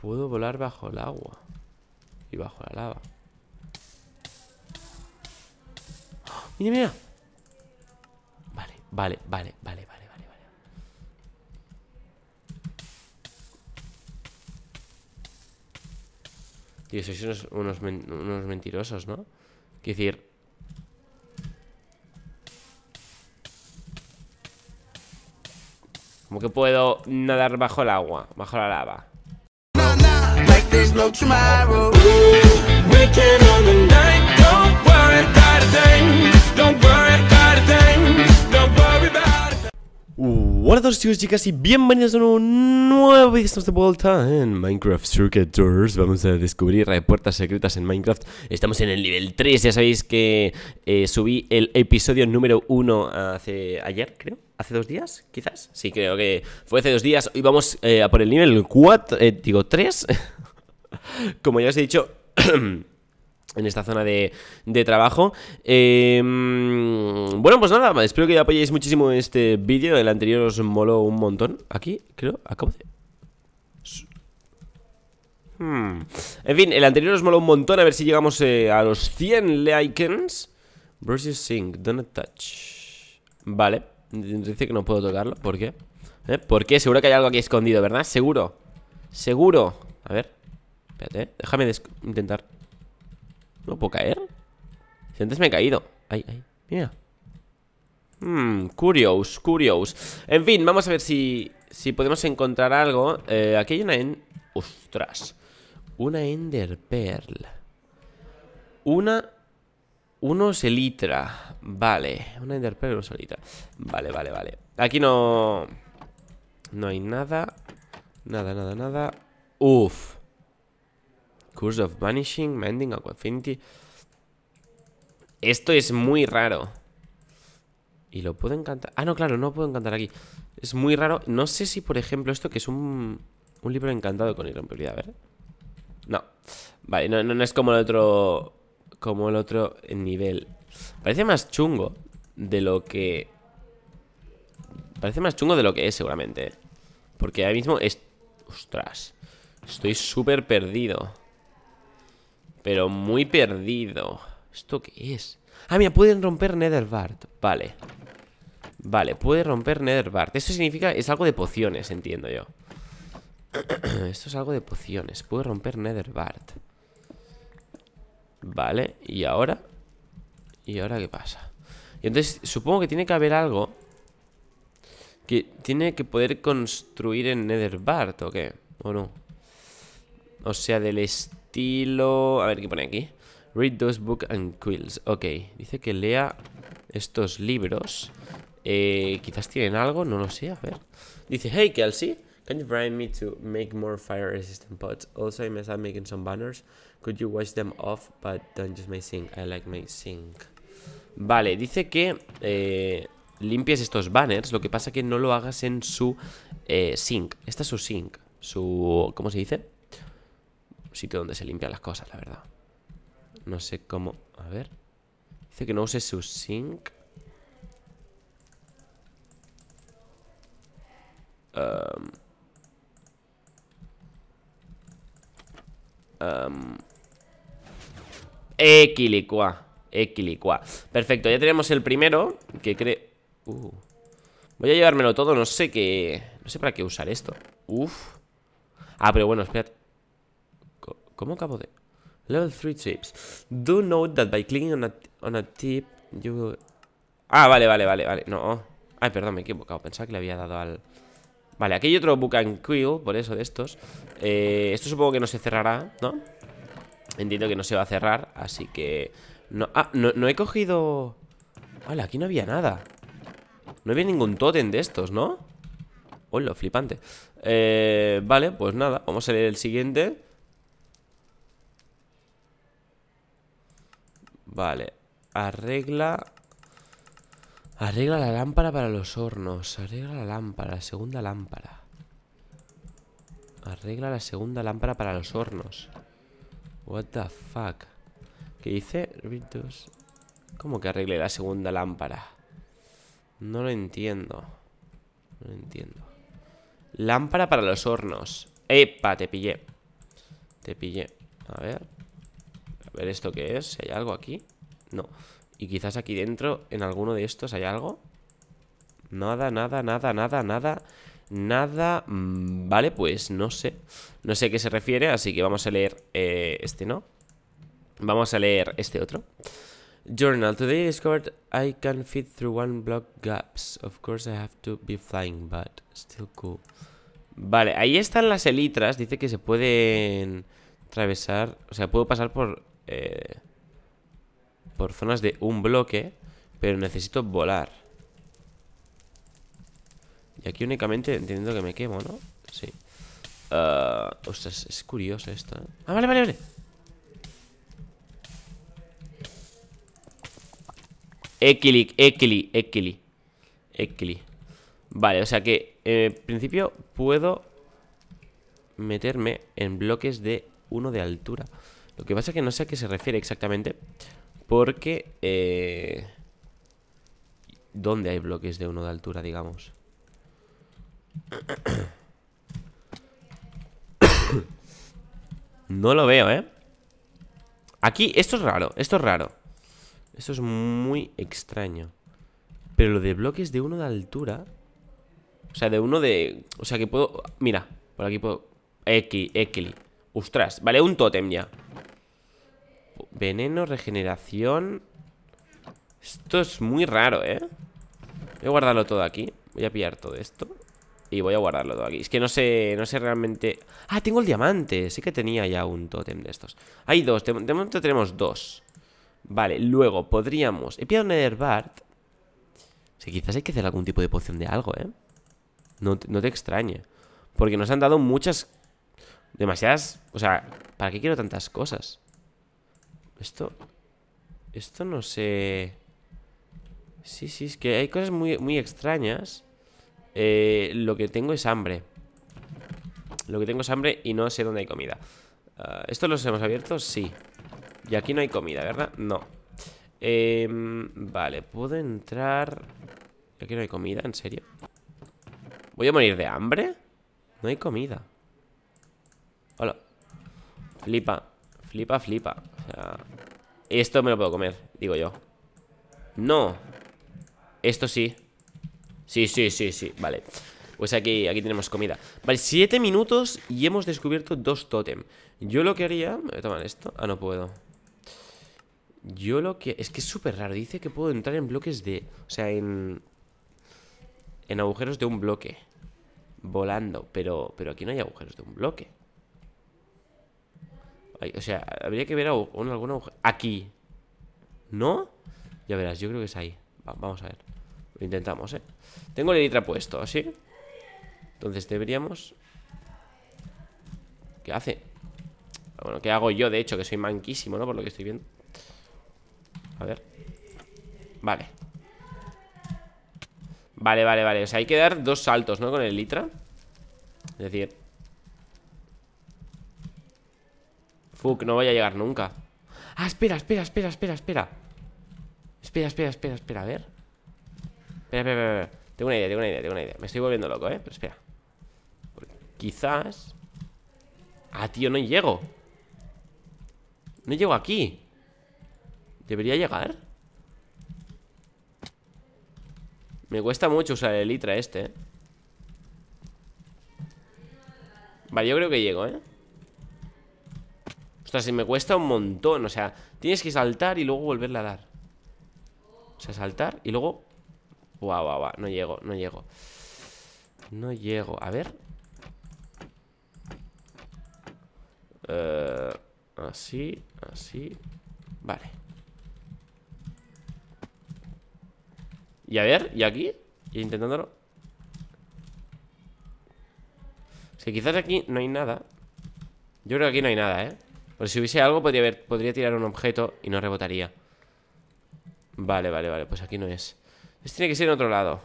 Puedo volar bajo el agua. Y bajo la lava. ¡Mira, mira! Vale, vale, vale, vale, vale, vale, vale. Tío, sois unos, unos, unos mentirosos, ¿no? Quiero decir... ¿Cómo que puedo nadar bajo el agua? Bajo la lava there's no tomorrow. We can on the night, don't worry about a thing. Don't worry about a thing. Don't worry about Hola a todos chicos, chicas y bienvenidos a un nuevo vídeo. Estamos de vuelta en Minecraft Circuit Tours. Vamos a descubrir puertas secretas en Minecraft. Estamos en el nivel 3, ya sabéis que eh, subí el episodio número 1 hace ayer, creo hace dos días, quizás. Sí, creo que fue hace dos días. Hoy vamos eh, a por el nivel 4, eh, digo 3. Como ya os he dicho... en esta zona de, trabajo. Em, bueno, pues nada, espero que apoyéis muchísimo este vídeo. El anterior os moló un montón. Aquí, creo, acabo de... Hmm. En fin, el anterior os moló un montón. A ver si llegamos eh, a los 100 likens. Versus don't touch. Vale, dice que no puedo tocarlo. ¿Por qué? ¿Eh? ¿Por qué? Seguro que hay algo aquí escondido, ¿verdad? Seguro. Seguro. A ver. Espérate, eh. déjame intentar. ¿No puedo caer? Si antes me he caído. Ay, ay, mira. Hmm, curious, En fin, vamos a ver si, si podemos encontrar algo. Eh, aquí hay una en... Ostras. Una Ender Pearl. Una... Unos Elitra. Vale. Una Ender Pearl, unos Elitra. Vale, vale, vale. Aquí no... No hay nada. Nada, nada, nada. Uf. Curse of Vanishing, Mending, Aqua Infinity Esto es muy raro. Y lo puedo encantar. Ah, no, claro, no lo puedo encantar aquí. Es muy raro. No sé si, por ejemplo, esto que es un, un libro encantado con irrompibilidad. A ver. No. Vale, no, no es como el otro. Como el otro nivel. Parece más chungo de lo que. Parece más chungo de lo que es, seguramente. Porque ahora mismo es. Ostras. Estoy súper perdido. Pero muy perdido. ¿Esto qué es? Ah, mira, pueden romper Netherbart. Vale. Vale, puede romper Netherbart. Esto significa... Es algo de pociones, entiendo yo. Esto es algo de pociones. Puede romper Netherbart. Vale, y ahora... ¿Y ahora qué pasa? Y entonces supongo que tiene que haber algo que tiene que poder construir en Netherbart, ¿o qué? ¿O no? O sea, del estilo estilo... A ver, ¿qué pone aquí? Read those books and quills. Ok, dice que lea estos libros. Eh, quizás tienen algo, no lo sé, a ver. Dice, hey Kelsey, can you bribe me to make more fire resistant pots? Also, I messed making some banners. Could you wash them off, but don't use my sink. I like my sink. Vale, dice que eh, limpies estos banners, lo que pasa que no lo hagas en su eh, sink. Esta es su sink, su... ¿cómo se dice? sitio donde se limpian las cosas, la verdad. No sé cómo... A ver. Dice que no use su sink. Um. Perfecto, ya tenemos el primero. Que cree. Uh. Voy a llevármelo todo. No sé qué. No sé para qué usar esto. Uf. Ah, pero bueno, espérate. ¿Cómo acabo de...? Level 3 chips. Do note that by clicking on a, tip you... Ah, vale, vale, vale, vale. No. Ay, perdón, me he equivocado. Pensaba que le había dado al... Vale, aquí hay otro bucan Quill, por eso de estos. Eh, esto supongo que no se cerrará, ¿no? Entiendo que no se va a cerrar, así que... No, ah, no, he cogido... Hola, aquí no había nada. No había ningún totem de estos, ¿no? Hola, flipante. Eh, vale, pues nada, vamos a leer el siguiente. Vale, arregla... Arregla la lámpara para los hornos. Arregla la lámpara, la segunda lámpara. Arregla la segunda lámpara para los hornos. What the fuck. ¿Qué dice? ¿Cómo que arregle la segunda lámpara? No lo entiendo. No lo entiendo. Lámpara para los hornos. ¡Epa! Te pillé. Te pillé. A ver ver esto que es, si hay algo aquí No, y quizás aquí dentro En alguno de estos hay algo Nada, nada, nada, nada, nada Nada mm, Vale, pues no sé No sé a qué se refiere, así que vamos a leer eh, Este no Vamos a leer este otro Journal, today I discovered I can fit through one block gaps Of course I have to be flying But still cool Vale, ahí están las elitras Dice que se pueden atravesar O sea, puedo pasar por eh, por zonas de un bloque, pero necesito volar. Y aquí únicamente Entiendo que me quemo, ¿no? Sí. Ah, ostras, es curioso esto. ¿eh? Ah, vale, vale, vale. Equili, equili, equili. Equili. Vale, o sea que eh, en principio puedo meterme en bloques de uno de altura. Lo que pasa es que no sé a qué se refiere exactamente. Porque... Eh, ¿Dónde hay bloques de uno de altura, digamos? No lo veo, ¿eh? Aquí, esto es raro, esto es raro Esto es muy extraño Pero lo de bloques de uno de altura O sea, de uno de... O sea, que puedo... Mira, por aquí puedo... X, X Ostras, vale, un tótem ya Veneno, regeneración Esto es muy raro, ¿eh? Voy a guardarlo todo aquí Voy a pillar todo esto Y voy a guardarlo todo aquí Es que no sé, no sé realmente... Ah, tengo el diamante Sí que tenía ya un tótem de estos Hay dos, de momento tenemos dos Vale, luego podríamos... He pillado un si quizás hay que hacer algún tipo de poción de algo, ¿eh? No, no, te extrañe. Porque nos han dado muchas... Demasiadas... O sea, ¿para qué quiero tantas cosas? Esto... Esto no sé... Sí, sí, es que hay cosas muy, extrañas. Eh, lo que tengo es hambre. Lo que tengo es hambre y no sé dónde hay comida. Ah, esto los hemos abierto? Sí. Y aquí no hay comida, ¿verdad? No. Em, vale, puedo entrar... Aquí no hay comida, ¿en serio? ¿Voy a morir de hambre? No hay comida. Hola. Flipa. Flipa, flipa o sea, Esto me lo puedo comer, digo yo No Esto sí Sí, sí, sí, sí, vale Pues aquí, aquí tenemos comida Vale, siete minutos y hemos descubierto dos tótem Yo lo que haría... Me voy a tomar esto Ah, no puedo Yo lo que... Es que es súper raro Dice que puedo entrar en bloques de... O sea, en... En agujeros de un bloque Volando Pero, pero aquí no hay agujeros de un bloque o sea, habría que ver algún Aquí. ¿No? Ya verás, yo creo que es ahí. vamos a ver. Lo intentamos, ¿eh? Tengo el litra puesto, ¿así? Entonces deberíamos... ¿Qué hace? Ah, bueno, ¿qué hago yo? De hecho, que soy manquísimo, ¿no? Por lo que estoy viendo. A ver. Vale. Vale, vale, vale. O sea, hay que dar dos saltos, ¿no? Con el litra. Es decir, Fuck, no voy a llegar nunca Ah, espera, espera, espera, espera, espera Espera, espera, espera, espera, a ver Espera, espera, espera, Tengo una idea, tengo una idea, tengo una idea Me estoy volviendo loco, eh, pero espera Quizás Ah, tío, no llego No llego aquí ¿Debería llegar? Me cuesta mucho usar el litra este eh. Vale, yo creo que llego, ¿eh? Ostras, si me cuesta un montón O sea, tienes que saltar y luego volverla a dar O sea, saltar y luego Buah, buah, buah, no llego, no llego No llego, a ver eh, Así, así Vale Y a ver, y aquí ¿Y intentándolo Si que quizás aquí no hay nada Yo creo que aquí no hay nada, eh porque si hubiese algo podría, tirar un objeto y no rebotaría. Vale, vale, vale. Pues aquí no es. Este tiene que ser en otro lado.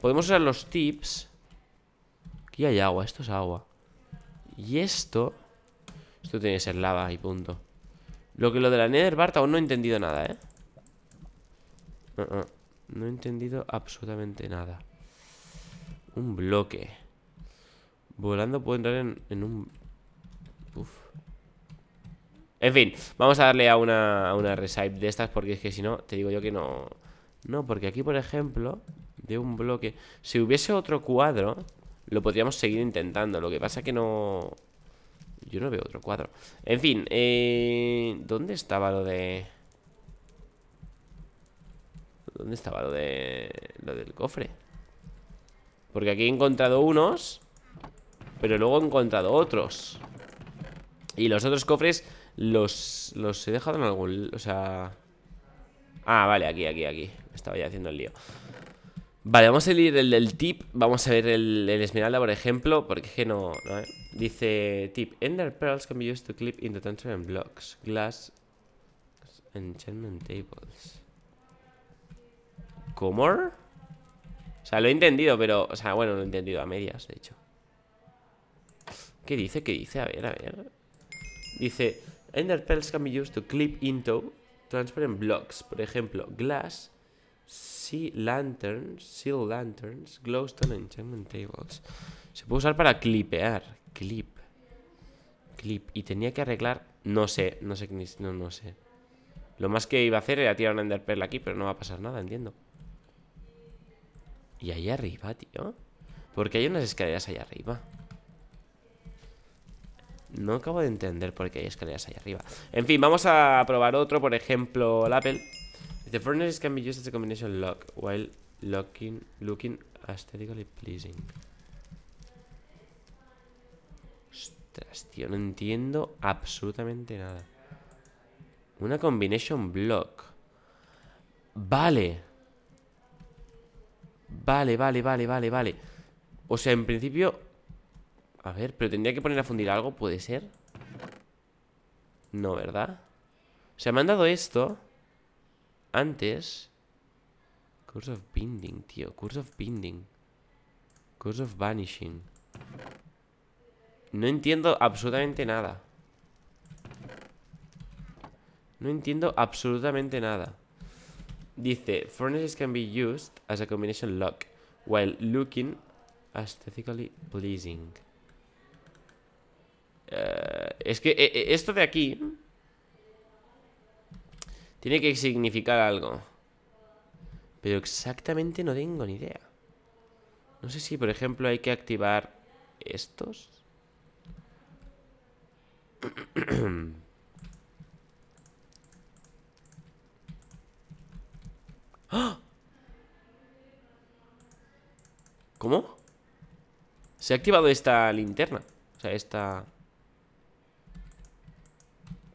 Podemos usar los tips. Aquí hay agua. Esto es agua. Y esto... Esto tiene que ser lava y punto. Lo que lo de la Nether aún no he entendido nada, ¿eh? No he entendido absolutamente nada. Un bloque. Volando puedo entrar en, en un... Uf. En fin, vamos a darle a una, a una de estas porque es que si no, te digo yo que no... No, porque aquí, por ejemplo, de un bloque... Si hubiese otro cuadro, lo podríamos seguir intentando. Lo que pasa que no... Yo no veo otro cuadro. En fin, eh... ¿dónde estaba lo de...? ¿Dónde estaba lo de... lo del cofre? Porque aquí he encontrado unos... Pero luego he encontrado otros. Y los otros cofres los, los he dejado en algún... O sea... Ah, vale, aquí, aquí, aquí Estaba ya haciendo el lío Vale, vamos a elegir el del tip Vamos a ver el, esmeralda, por ejemplo Porque es que no... ¿eh? Dice tip Ender pearls can be used to clip into tantrum blocks Glass Enchantment tables ¿Cómo? O sea, lo he entendido, pero... O sea, bueno, lo he entendido a medias, de hecho ¿Qué dice? ¿Qué dice? A ver, a ver Dice... Ender pearls can be used to clip into transparent blocks. Por ejemplo, glass, sea lanterns, seal lanterns, glowstone, enchantment tables. Se puede usar para clipear. Clip. Clip. Y tenía que arreglar... No sé, no sé, no, sé. Lo más que iba a hacer era tirar un Ender aquí, pero no va a pasar nada, entiendo. Y ahí arriba, tío. Porque hay unas escaleras allá arriba. No acabo de entender por qué hay escaleras ahí arriba. En fin, vamos a probar otro, por ejemplo, el Apple. The furnace can be used as combination lock while locking, looking aesthetically pleasing. Ostras, tío, no entiendo absolutamente nada. Una combination block. Vale. Vale, vale, vale, vale, vale. O sea, en principio a ver, pero tendría que poner a fundir algo, ¿puede ser? No, ¿verdad? O sea, me han dado esto antes. Curse of Binding, tío. Curse of Binding. Curse of Vanishing. No entiendo absolutamente nada. No entiendo absolutamente nada. Dice, furnaces can be used as a combination lock while looking aesthetically pleasing. Eh, es que eh, eh, esto de aquí tiene que significar algo. Pero exactamente no tengo ni idea. No sé si, por ejemplo, hay que activar estos. ¡Ah! ¿Cómo? Se ha activado esta linterna. O sea, esta...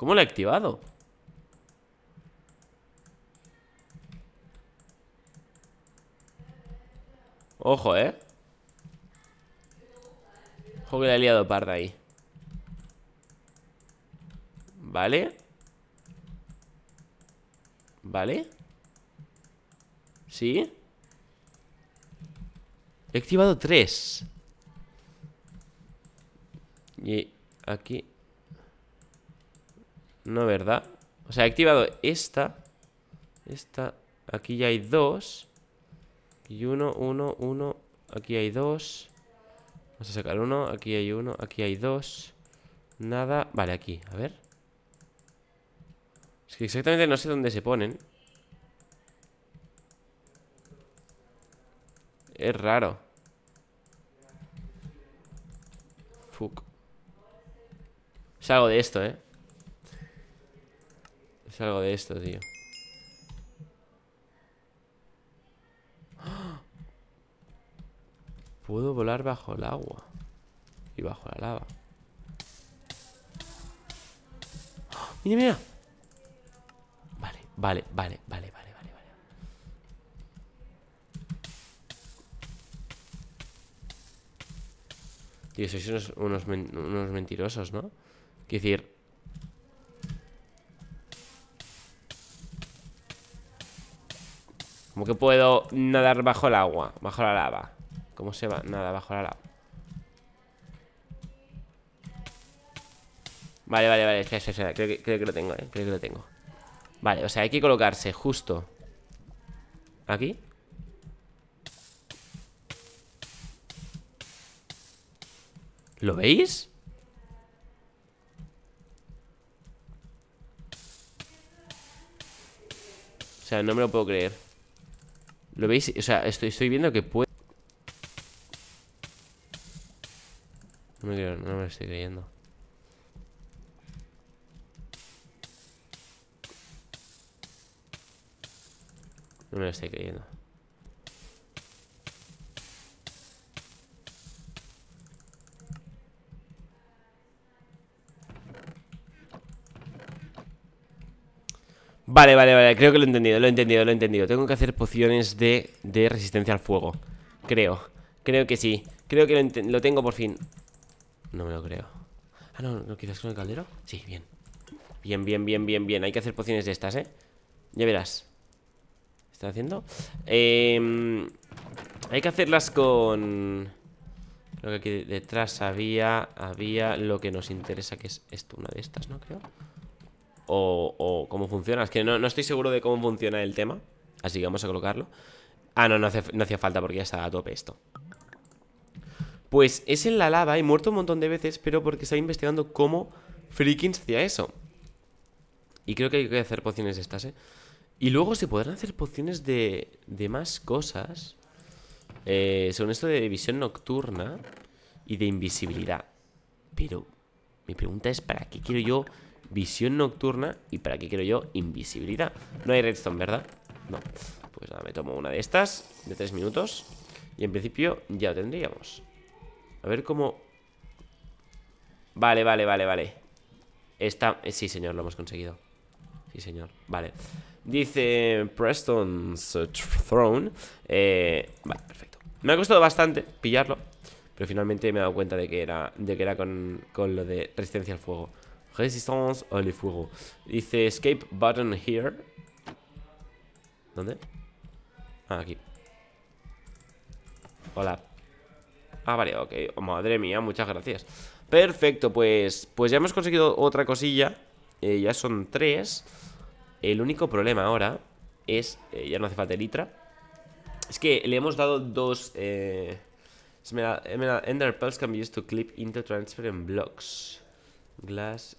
¿Cómo lo he activado? Ojo, ¿eh? Ojo que la he liado parda ahí Vale Vale ¿Sí? He activado tres Y aquí no, ¿verdad? O sea, he activado esta. Esta. Aquí ya hay dos. Y uno, uno, uno. Aquí hay dos. Vamos a sacar uno. Aquí hay uno. Aquí hay dos. Nada. Vale, aquí. A ver. Es que exactamente no sé dónde se ponen. Es raro. Fuck. Salgo de esto, ¿eh? algo de esto, tío. Puedo volar bajo el agua. Y bajo la lava. ¡Mira, mira! Vale, vale, vale, vale, vale, vale, vale. Tío, sois unos, unos mentirosos, ¿no? Quiero decir, Como que puedo nadar bajo el agua Bajo la lava ¿Cómo se va? Nada, bajo la lava Vale, vale, vale, creo que lo tengo, eh Creo que lo tengo Vale, o sea, hay que colocarse justo Aquí ¿Lo veis? O sea, no me lo puedo creer ¿Lo veis? O sea, estoy, estoy viendo que puede... No me, no me lo estoy creyendo. No me lo estoy creyendo. Vale, vale, vale, creo que lo he entendido, lo he entendido, lo he entendido Tengo que hacer pociones de, resistencia al fuego Creo, creo que sí Creo que lo, tengo por fin No me lo creo Ah, no, ¿lo quizás con el caldero? Sí, bien Bien, bien, bien, bien, bien Hay que hacer pociones de estas, ¿eh? Ya verás ¿Está haciendo? Em, hay que hacerlas con... Creo que aquí detrás había... Había lo que nos interesa Que es esto, una de estas, ¿no? Creo o, cómo funciona. Es que no, estoy seguro de cómo funciona el tema. Así que vamos a colocarlo. Ah, no, no, hace, hacía falta porque ya está a tope esto. Pues es en la lava, y muerto un montón de veces, pero porque estaba investigando cómo freaking se hacía eso. Y creo que hay que hacer pociones estas, ¿eh? Y luego se podrán hacer pociones de, más cosas. Eh, son esto de visión nocturna y de invisibilidad. Pero mi pregunta es, ¿para qué quiero yo Visión nocturna y para qué quiero yo invisibilidad No hay redstone, ¿verdad? No, pues nada, me tomo una de estas De tres minutos Y en principio ya lo tendríamos A ver cómo... Vale, vale, vale, vale Esta... Eh, sí, señor, lo hemos conseguido Sí, señor, vale Dice Preston's Throne eh, Vale, perfecto Me ha costado bastante pillarlo Pero finalmente me he dado cuenta de que era, de que era con, con lo de resistencia al fuego Resistance, ole oh, fuego. Dice escape button here. ¿Dónde? Ah, aquí. Hola. Ah, vale, ok. madre mía, muchas gracias. Perfecto, pues, pues ya hemos conseguido otra cosilla. Eh, ya son tres. El único problema ahora es... Eh, ya no hace falta el itra. Es que le hemos dado dos... Eh, Ender pulse can be used to clip into transfer blocks. Glass,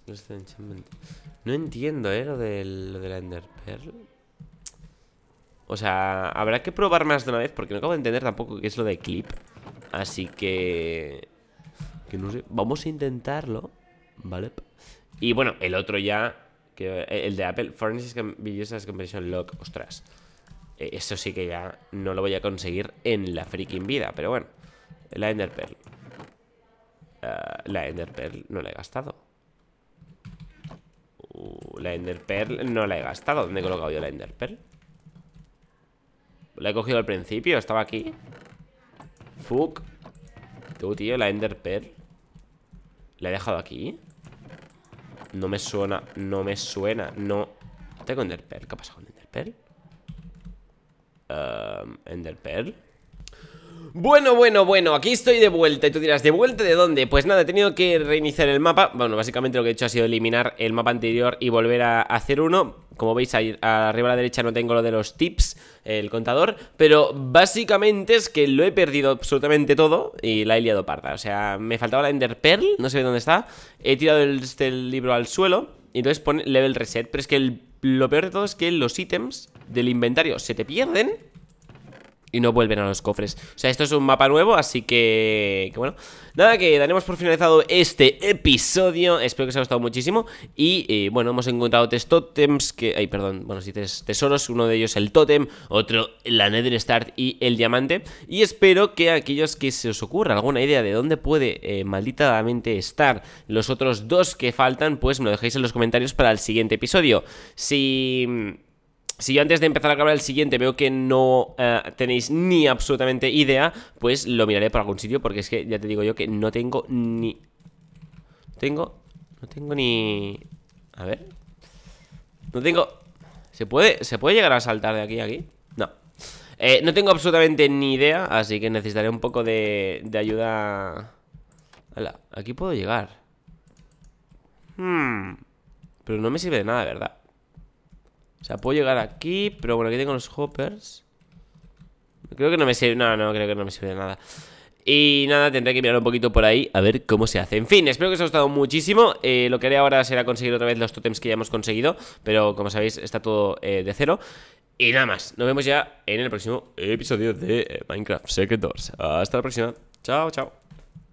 No entiendo, ¿eh? Lo, del, lo de la Ender Pearl. O sea, habrá que probar más de una vez porque no acabo de entender tampoco qué es lo de clip. Así que... Vamos a intentarlo. Vale. Y bueno, el otro ya... Que, el de Apple. Furnaces Videos Compression Lock. Ostras. E, eso sí que ya no lo voy a conseguir en la freaking vida. Pero bueno. La Ender Pearl. Ah, la Ender Pearl no la he gastado la Ender Pearl no la he gastado. ¿Dónde he colocado yo la Ender Pearl? La he cogido al principio, estaba aquí. Fuck. Tú, tío, la Ender Pearl. ¿La he dejado aquí? No me suena, no me suena, no. Tengo Ender Pearl. ¿Qué pasado con Ender Pearl? Ender em, Pearl. Bueno, bueno, bueno, aquí estoy de vuelta Y tú dirás, ¿de vuelta de dónde? Pues nada, he tenido que reiniciar el mapa Bueno, básicamente lo que he hecho ha sido eliminar el mapa anterior Y volver a hacer uno Como veis, ahí arriba a la derecha no tengo lo de los tips El contador Pero básicamente es que lo he perdido absolutamente todo Y la he liado parda O sea, me faltaba la Ender Pearl No sé dónde está He tirado el, este libro al suelo Y entonces pone level reset Pero es que lo peor de todo es que los ítems del inventario se te pierden y no vuelven a los cofres. O sea, esto es un mapa nuevo, así que, que bueno. Nada, que daremos por finalizado este episodio. Espero que os haya gustado muchísimo. Y eh, bueno, hemos encontrado tres tótems que... Ay, perdón, bueno, sí, tres tesoros. Uno de ellos el tótem, otro la Nether Start y el diamante. Y espero que aquellos que se os ocurra alguna idea de dónde puede eh, estar los otros dos que faltan, pues me lo dejéis en los comentarios para el siguiente episodio. Si si yo antes de empezar a grabar el siguiente veo que no eh, tenéis ni absolutamente idea, pues lo miraré por algún sitio, porque es que ya te digo yo que no tengo ni... Tengo... No tengo ni... A ver... No tengo... ¿Se puede, ¿se puede llegar a saltar de aquí a aquí? No. Eh, no tengo absolutamente ni idea, así que necesitaré un poco de, ayuda... aquí puedo llegar. Hmm, pero no me sirve de nada, ¿verdad? O sea, puedo llegar aquí, pero bueno, aquí tengo los hoppers. Creo que no me sirve. No, no, creo que no me sirve de nada. Y nada, tendré que mirar un poquito por ahí a ver cómo se hace. En fin, espero que os haya gustado muchísimo. Eh, lo que haré ahora será conseguir otra vez los totems que ya hemos conseguido. Pero como sabéis, está todo eh, de cero. Y nada más. Nos vemos ya en el próximo episodio de eh, Minecraft Secret Hasta la próxima. Chao, chao.